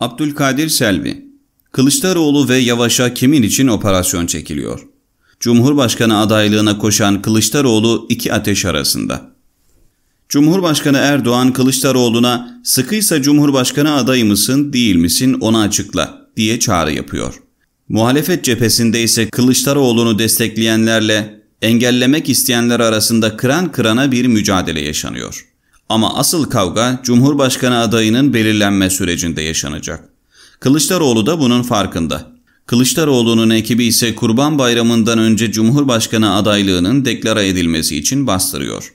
Abdülkadir Selvi Kılıçdaroğlu ve Yavaş'a kimin için operasyon çekiliyor? Cumhurbaşkanı adaylığına koşan Kılıçdaroğlu iki ateş arasında. Cumhurbaşkanı Erdoğan Kılıçdaroğlu'na sıkıysa Cumhurbaşkanı adayı mısın değil misin onu açıkla diye çağrı yapıyor. Muhalefet cephesinde ise Kılıçdaroğlu'nu destekleyenlerle engellemek isteyenler arasında kıran kırana bir mücadele yaşanıyor. Ama asıl kavga Cumhurbaşkanı adayının belirlenme sürecinde yaşanacak. Kılıçdaroğlu da bunun farkında. Kılıçdaroğlu'nun ekibi ise Kurban Bayramı'ndan önce Cumhurbaşkanı adaylığının deklara edilmesi için bastırıyor.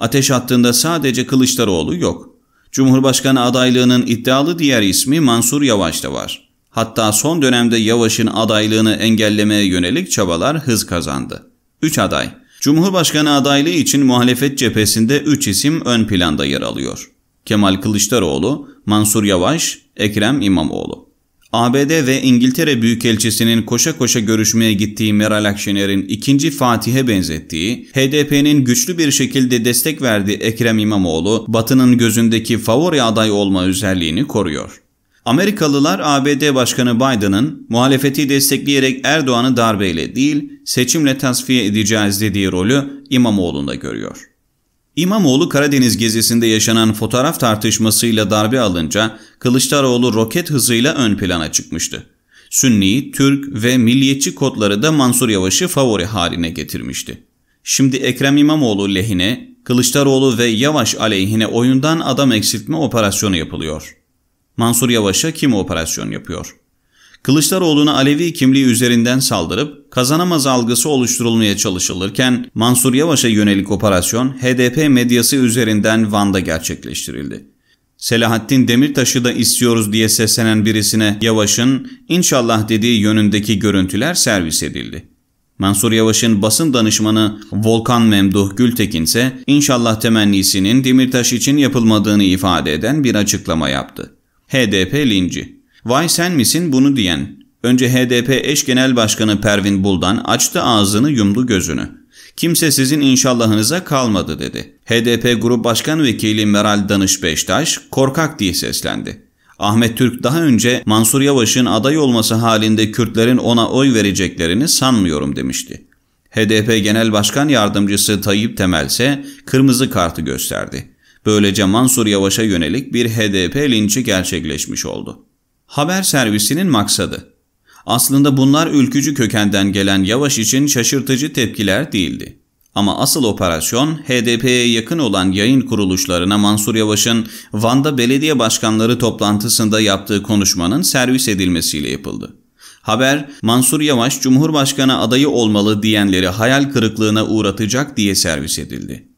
Ateş attığında sadece Kılıçdaroğlu yok. Cumhurbaşkanı adaylığının iddialı diğer ismi Mansur Yavaş da var. Hatta son dönemde Yavaş'ın adaylığını engellemeye yönelik çabalar hız kazandı. 3 aday Cumhurbaşkanı adaylığı için muhalefet cephesinde 3 isim ön planda yer alıyor. Kemal Kılıçdaroğlu, Mansur Yavaş, Ekrem İmamoğlu. ABD ve İngiltere Büyükelçisi'nin koşa koşa görüşmeye gittiği Meral Akşener'in ikinci Fatih'e benzettiği, HDP'nin güçlü bir şekilde destek verdiği Ekrem İmamoğlu, Batı'nın gözündeki favori aday olma özelliğini koruyor. Amerikalılar ABD Başkanı Biden'ın muhalefeti destekleyerek Erdoğan'ı darbeyle değil seçimle tasfiye edeceğiz dediği rolü İmamoğlu'nda görüyor. İmamoğlu Karadeniz gezisinde yaşanan fotoğraf tartışmasıyla darbe alınca Kılıçdaroğlu roket hızıyla ön plana çıkmıştı. Sünni, Türk ve milliyetçi kodları da Mansur Yavaş'ı favori haline getirmişti. Şimdi Ekrem İmamoğlu lehine, Kılıçdaroğlu ve Yavaş aleyhine oyundan adam eksiltme operasyonu yapılıyor. Mansur Yavaş'a kim operasyon yapıyor? Kılıçdaroğlu'na Alevi kimliği üzerinden saldırıp kazanamaz algısı oluşturulmaya çalışılırken Mansur Yavaş'a yönelik operasyon HDP medyası üzerinden Van'da gerçekleştirildi. Selahattin Demirtaş'ı da istiyoruz diye seslenen birisine Yavaş'ın inşallah dediği yönündeki görüntüler servis edildi. Mansur Yavaş'ın basın danışmanı Volkan Memduh Gültekin ise inşallah temennisinin Demirtaş için yapılmadığını ifade eden bir açıklama yaptı. HDP linci. Vay sen misin bunu diyen. Önce HDP eş genel başkanı Pervin Buldan açtı ağzını yumdu gözünü. Kimse sizin inşallahınıza kalmadı dedi. HDP Grup Başkan Vekili Meral Danış Beştaş korkak diye seslendi. Ahmet Türk daha önce Mansur Yavaş'ın aday olması halinde Kürtlerin ona oy vereceklerini sanmıyorum demişti. HDP Genel Başkan Yardımcısı Tayyip Temel ise kırmızı kartı gösterdi. Böylece Mansur Yavaş'a yönelik bir HDP linçi gerçekleşmiş oldu. Haber servisinin maksadı Aslında bunlar ülkücü kökenden gelen Yavaş için şaşırtıcı tepkiler değildi. Ama asıl operasyon HDP'ye yakın olan yayın kuruluşlarına Mansur Yavaş'ın Van'da belediye başkanları toplantısında yaptığı konuşmanın servis edilmesiyle yapıldı. Haber, Mansur Yavaş Cumhurbaşkanı adayı olmalı diyenleri hayal kırıklığına uğratacak diye servis edildi.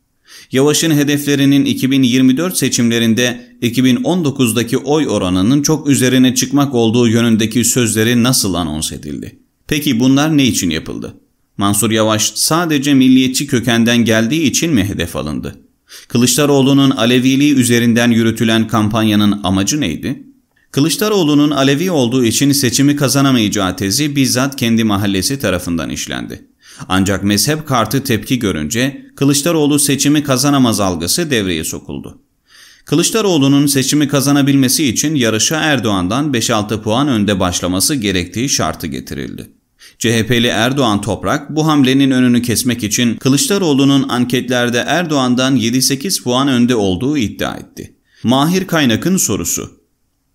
Yavaş'ın hedeflerinin 2024 seçimlerinde 2019'daki oy oranının çok üzerine çıkmak olduğu yönündeki sözleri nasıl anons edildi? Peki bunlar ne için yapıldı? Mansur Yavaş sadece milliyetçi kökenden geldiği için mi hedef alındı? Kılıçdaroğlu'nun Aleviliği üzerinden yürütülen kampanyanın amacı neydi? Kılıçdaroğlu'nun Alevi olduğu için seçimi kazanamayacağı tezi bizzat kendi mahallesi tarafından işlendi. Ancak mezhep kartı tepki görünce Kılıçdaroğlu seçimi kazanamaz algısı devreye sokuldu. Kılıçdaroğlu'nun seçimi kazanabilmesi için yarışa Erdoğan'dan 5-6 puan önde başlaması gerektiği şartı getirildi. CHP'li Erdoğan Toprak bu hamlenin önünü kesmek için Kılıçdaroğlu'nun anketlerde Erdoğan'dan 7-8 puan önde olduğu iddia etti. Mahir Kaynak'ın sorusu.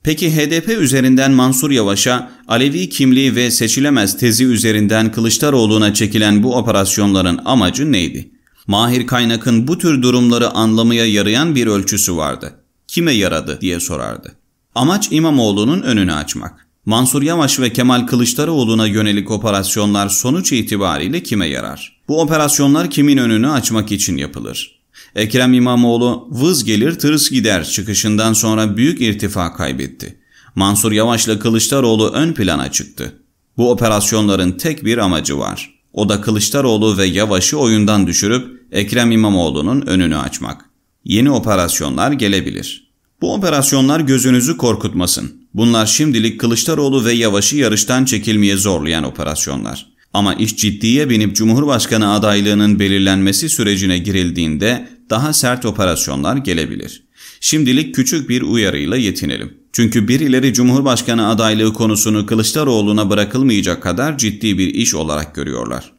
Peki HDP üzerinden Mansur Yavaş'a Alevi kimliği ve seçilemez tezi üzerinden Kılıçdaroğlu'na çekilen bu operasyonların amacı neydi? Mahir Kaynak'ın bu tür durumları anlamaya yarayan bir ölçüsü vardı. Kime yaradı diye sorardı. Amaç İmamoğlu'nun önünü açmak. Mansur Yavaş ve Kemal Kılıçdaroğlu'na yönelik operasyonlar sonuç itibariyle kime yarar? Bu operasyonlar kimin önünü açmak için yapılır? Ekrem İmamoğlu vız gelir tırıs gider çıkışından sonra büyük irtifa kaybetti. Mansur Yavaş'la Kılıçdaroğlu ön plana çıktı. Bu operasyonların tek bir amacı var. O da Kılıçdaroğlu ve Yavaş'ı oyundan düşürüp Ekrem İmamoğlu'nun önünü açmak. Yeni operasyonlar gelebilir. Bu operasyonlar gözünüzü korkutmasın. Bunlar şimdilik Kılıçdaroğlu ve Yavaş'ı yarıştan çekilmeye zorlayan operasyonlar. Ama iş ciddiye binip Cumhurbaşkanı adaylığının belirlenmesi sürecine girildiğinde daha sert operasyonlar gelebilir. Şimdilik küçük bir uyarıyla yetinelim. Çünkü birileri Cumhurbaşkanı adaylığı konusunu Kılıçdaroğlu'na bırakılmayacak kadar ciddi bir iş olarak görüyorlar.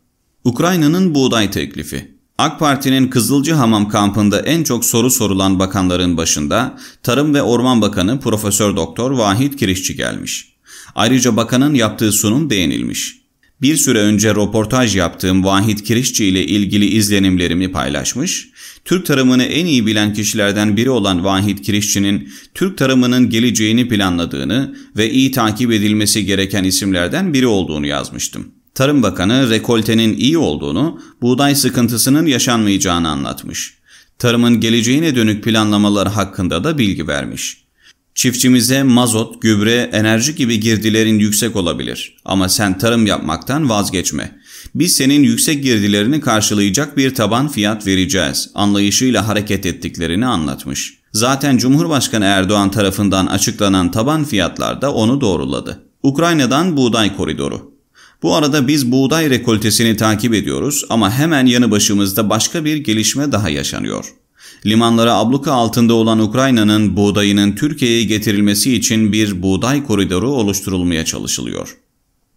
Ukrayna'nın buğday teklifi AK Parti'nin Kızılcıhamam kampında en çok soru sorulan bakanların başında Tarım ve Orman Bakanı Profesör Doktor Vahit Kirişçi gelmiş. Ayrıca bakanın yaptığı sunum beğenilmiş. Bir süre önce röportaj yaptığım Vahit Kirişçi ile ilgili izlenimlerimi paylaşmış, Türk tarımını en iyi bilen kişilerden biri olan Vahit Kirişçi'nin Türk tarımının geleceğini planladığını ve iyi takip edilmesi gereken isimlerden biri olduğunu yazmıştım. Tarım Bakanı rekoltenin iyi olduğunu, buğday sıkıntısının yaşanmayacağını anlatmış. Tarımın geleceğine dönük planlamalar hakkında da bilgi vermiş. Çiftçimize mazot, gübre, enerji gibi girdilerin yüksek olabilir ama sen tarım yapmaktan vazgeçme. Biz senin yüksek girdilerini karşılayacak bir taban fiyat vereceğiz anlayışıyla hareket ettiklerini anlatmış. Zaten Cumhurbaşkanı Erdoğan tarafından açıklanan taban fiyatlar da onu doğruladı. Ukrayna'dan buğday koridoru. Bu arada biz buğday rekoltesini takip ediyoruz ama hemen yanı başımızda başka bir gelişme daha yaşanıyor. Limanlara abluka altında olan Ukrayna'nın buğdayının Türkiye'ye getirilmesi için bir buğday koridoru oluşturulmaya çalışılıyor.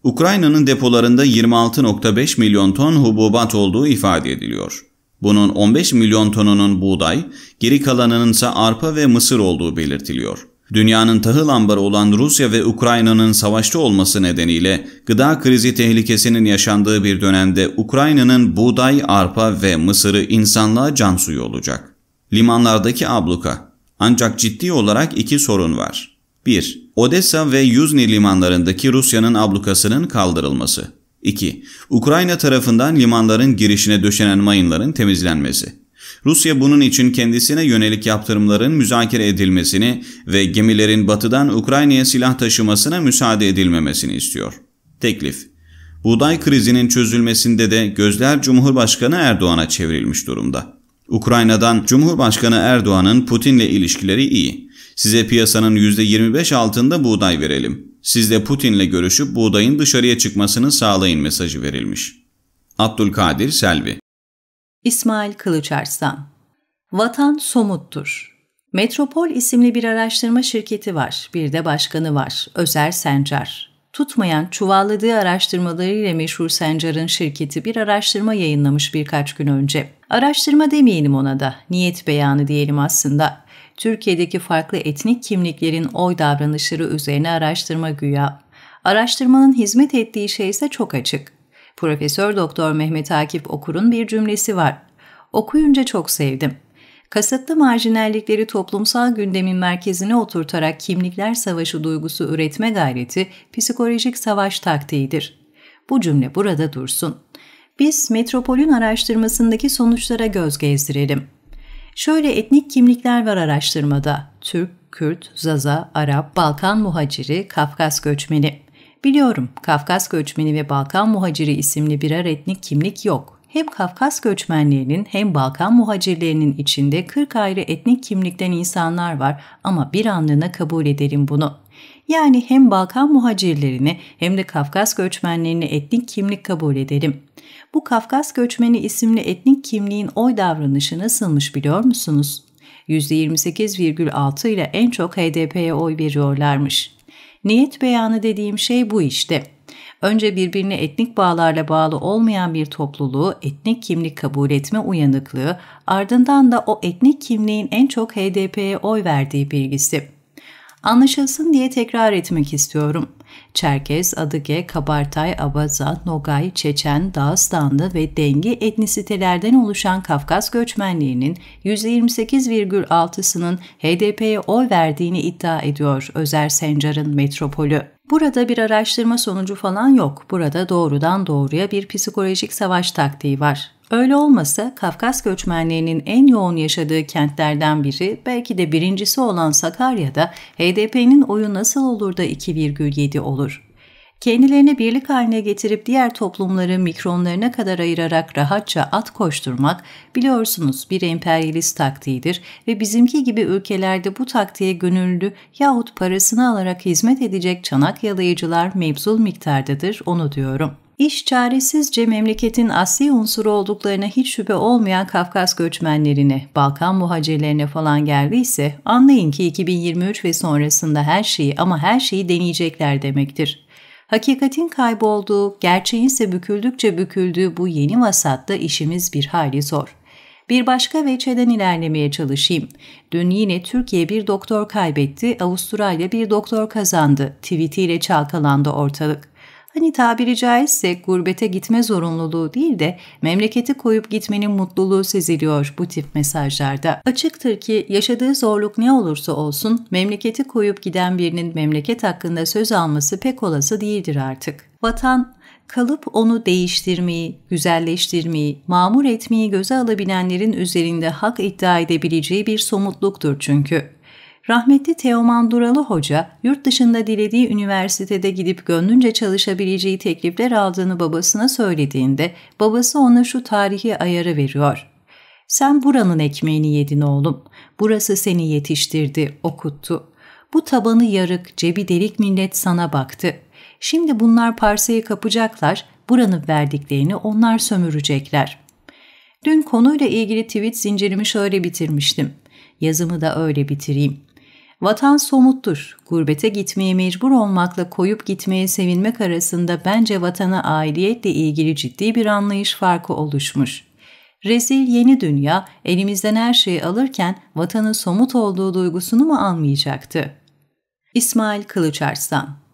Ukrayna'nın depolarında 26.5 milyon ton hububat olduğu ifade ediliyor. Bunun 15 milyon tonunun buğday, geri kalanının ise arpa ve mısır olduğu belirtiliyor. Dünyanın tahıl ambarı olan Rusya ve Ukrayna'nın savaşta olması nedeniyle gıda krizi tehlikesinin yaşandığı bir dönemde Ukrayna'nın buğday, arpa ve mısırı insanlığa can suyu olacak. Limanlardaki abluka. Ancak ciddi olarak iki sorun var. 1. Odessa ve Yuzne limanlarındaki Rusya'nın ablukasının kaldırılması. 2. Ukrayna tarafından limanların girişine döşenen mayınların temizlenmesi. Rusya bunun için kendisine yönelik yaptırımların müzakere edilmesini ve gemilerin batıdan Ukrayna'ya silah taşımasına müsaade edilmemesini istiyor. Teklif Buğday krizinin çözülmesinde de gözler Cumhurbaşkanı Erdoğan'a çevrilmiş durumda. Ukrayna'dan Cumhurbaşkanı Erdoğan'ın Putin'le ilişkileri iyi. Size piyasanın %25 altında buğday verelim. Siz de Putin'le görüşüp buğdayın dışarıya çıkmasını sağlayın mesajı verilmiş. Abdülkadir Selvi İsmail Kılıçarslan Vatan somuttur. Metropol isimli bir araştırma şirketi var. Bir de başkanı var. Özer Sencar tutmayan çuvalladığı araştırmalarıyla meşhur Sencar'ın şirketi bir araştırma yayınlamış birkaç gün önce. Araştırma demeyelim ona da, niyet beyanı diyelim aslında. Türkiye'deki farklı etnik kimliklerin oy davranışları üzerine araştırma güya. Araştırmanın hizmet ettiği şey ise çok açık. Profesör Doktor Mehmet Akif Okur'un bir cümlesi var. Okuyunca çok sevdim kasıtlı marjinallikleri toplumsal gündemin merkezine oturtarak kimlikler savaşı duygusu üretme gayreti psikolojik savaş taktiğidir. Bu cümle burada dursun. Biz Metropol'ün araştırmasındaki sonuçlara göz gezdirelim. Şöyle etnik kimlikler var araştırmada. Türk, Kürt, Zaza, Arap, Balkan muhaciri, Kafkas göçmeni. Biliyorum, Kafkas göçmeni ve Balkan muhaciri isimli birer etnik kimlik yok hem Kafkas göçmenlerinin hem Balkan muhacirlerinin içinde 40 ayrı etnik kimlikten insanlar var ama bir anlığına kabul edelim bunu. Yani hem Balkan muhacirlerini hem de Kafkas göçmenlerini etnik kimlik kabul edelim. Bu Kafkas göçmeni isimli etnik kimliğin oy davranışı nasılmış biliyor musunuz? %28,6 ile en çok HDP'ye oy veriyorlarmış. Niyet beyanı dediğim şey bu işte önce birbirine etnik bağlarla bağlı olmayan bir topluluğu etnik kimlik kabul etme uyanıklığı, ardından da o etnik kimliğin en çok HDP'ye oy verdiği bilgisi. Anlaşılsın diye tekrar etmek istiyorum. Çerkez, Adıge, Kabartay, Abaza, Nogay, Çeçen, Dağıstanlı ve Dengi etnisitelerden oluşan Kafkas göçmenliğinin %28,6'sının HDP'ye oy verdiğini iddia ediyor Özer Sencar'ın metropolü. Burada bir araştırma sonucu falan yok. Burada doğrudan doğruya bir psikolojik savaş taktiği var. Öyle olmasa Kafkas göçmenlerinin en yoğun yaşadığı kentlerden biri belki de birincisi olan Sakarya'da HDP'nin oyu nasıl olur da 2,7 olur? kendilerini birlik haline getirip diğer toplumları mikronlarına kadar ayırarak rahatça at koşturmak biliyorsunuz bir emperyalist taktiğidir ve bizimki gibi ülkelerde bu taktiğe gönüllü yahut parasını alarak hizmet edecek çanak yalayıcılar mevzul miktardadır onu diyorum.'' İş çaresizce memleketin asli unsuru olduklarına hiç şüphe olmayan Kafkas göçmenlerine, Balkan muhacirlerine falan geldiyse anlayın ki 2023 ve sonrasında her şeyi ama her şeyi deneyecekler demektir. Hakikatin kaybolduğu, gerçeğin ise büküldükçe büküldüğü bu yeni vasatta işimiz bir hali zor. Bir başka veçeden ilerlemeye çalışayım. Dün yine Türkiye bir doktor kaybetti, Avustralya bir doktor kazandı. Tweetiyle çalkalandı ortalık. Hani tabiri caizse gurbete gitme zorunluluğu değil de memleketi koyup gitmenin mutluluğu seziliyor bu tip mesajlarda. Açıktır ki yaşadığı zorluk ne olursa olsun memleketi koyup giden birinin memleket hakkında söz alması pek olası değildir artık. Vatan kalıp onu değiştirmeyi, güzelleştirmeyi, mamur etmeyi göze alabilenlerin üzerinde hak iddia edebileceği bir somutluktur çünkü. Rahmetli Teoman Duralı Hoca, yurt dışında dilediği üniversitede gidip gönlünce çalışabileceği teklifler aldığını babasına söylediğinde, babası ona şu tarihi ayarı veriyor. Sen buranın ekmeğini yedin oğlum. Burası seni yetiştirdi, okuttu. Bu tabanı yarık, cebi delik millet sana baktı. Şimdi bunlar parsayı kapacaklar, buranın verdiklerini onlar sömürecekler. Dün konuyla ilgili tweet zincirimi şöyle bitirmiştim. Yazımı da öyle bitireyim. Vatan somuttur. Gurbete gitmeye mecbur olmakla koyup gitmeye sevinmek arasında bence vatana aidiyetle ilgili ciddi bir anlayış farkı oluşmuş. Rezil yeni dünya elimizden her şeyi alırken vatanın somut olduğu duygusunu mu almayacaktı? İsmail Kılıçarslan